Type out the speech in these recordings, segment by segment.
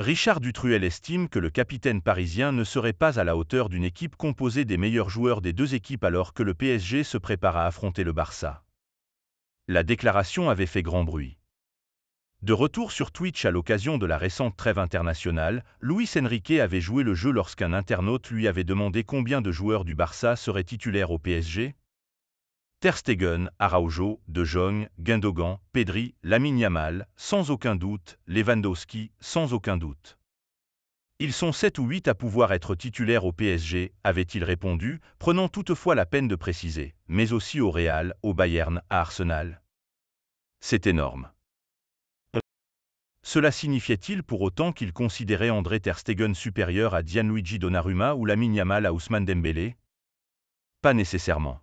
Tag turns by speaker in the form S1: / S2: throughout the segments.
S1: Richard Dutruel estime que le capitaine parisien ne serait pas à la hauteur d'une équipe composée des meilleurs joueurs des deux équipes alors que le PSG se prépare à affronter le Barça. La déclaration avait fait grand bruit. De retour sur Twitch à l'occasion de la récente trêve internationale, Luis Enrique avait joué le jeu lorsqu'un internaute lui avait demandé combien de joueurs du Barça seraient titulaires au PSG. Terstegen, Araujo, De Jong, Gundogan, Pedri, Lamine sans aucun doute, Lewandowski, sans aucun doute. Ils sont sept ou 8 à pouvoir être titulaires au PSG, avait-il répondu, prenant toutefois la peine de préciser, mais aussi au Real, au Bayern, à Arsenal. C'est énorme. Cela signifiait-il pour autant qu'il considérait André Ter Stegen supérieur à Gianluigi Donnarumma ou Lamine Yamal à Ousmane Dembélé Pas nécessairement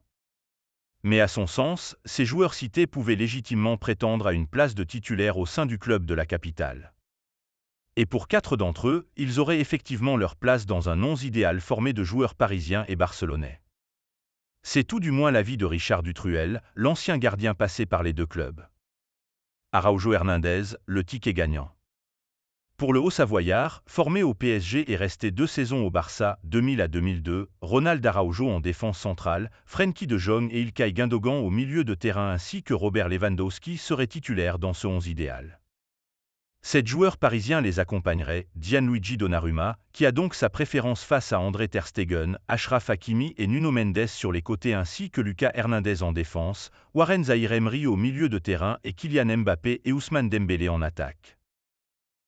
S1: mais à son sens, ces joueurs cités pouvaient légitimement prétendre à une place de titulaire au sein du club de la capitale. Et pour quatre d'entre eux, ils auraient effectivement leur place dans un non idéal formé de joueurs parisiens et barcelonais. C'est tout du moins l'avis de Richard Dutruel, l'ancien gardien passé par les deux clubs. Araujo Hernandez, le ticket gagnant. Pour le Haut-Savoyard, formé au PSG et resté deux saisons au Barça 2000 à 2002, Ronald Araujo en défense centrale, Frenkie de Jong et Ilkay Guindogan au milieu de terrain ainsi que Robert Lewandowski seraient titulaires dans ce 11 idéal. Sept joueurs parisiens les accompagneraient, Gianluigi Donnarumma, qui a donc sa préférence face à André Ter Stegen, Ashraf Hakimi et Nuno Mendes sur les côtés ainsi que Lucas Hernandez en défense, Warren Zahir Emery au milieu de terrain et Kylian Mbappé et Ousmane Dembélé en attaque.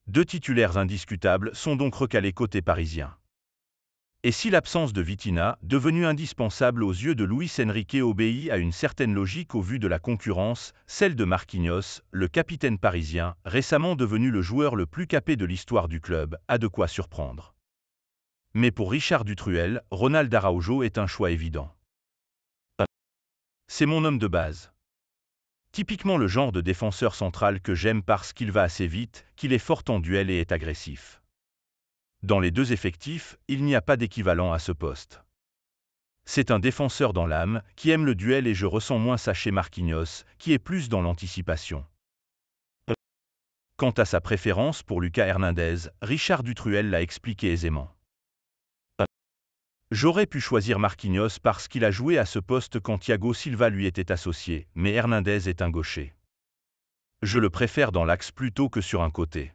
S1: Deux titulaires indiscutables sont donc recalés côté parisien. Et si l'absence de Vitina, devenue indispensable aux yeux de Luis Enrique, obéit à une certaine logique au vu de la concurrence, celle de Marquinhos, le capitaine parisien, récemment devenu le joueur le plus capé de l'histoire du club, a de quoi surprendre. Mais pour Richard Dutruel, Ronald Araujo est un choix évident. C'est mon homme de base typiquement le genre de défenseur central que j'aime parce qu'il va assez vite, qu'il est fort en duel et est agressif. Dans les deux effectifs, il n'y a pas d'équivalent à ce poste. C'est un défenseur dans l'âme, qui aime le duel et je ressens moins ça chez Marquinhos, qui est plus dans l'anticipation. Quant à sa préférence pour Lucas Hernandez, Richard Dutruel l'a expliqué aisément. J'aurais pu choisir Marquinhos parce qu'il a joué à ce poste quand Thiago Silva lui était associé, mais Hernandez est un gaucher. Je le préfère dans l'axe plutôt que sur un côté.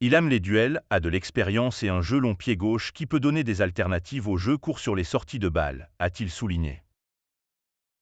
S1: Il aime les duels, a de l'expérience et un jeu long pied gauche qui peut donner des alternatives au jeu court sur les sorties de balles, a-t-il souligné.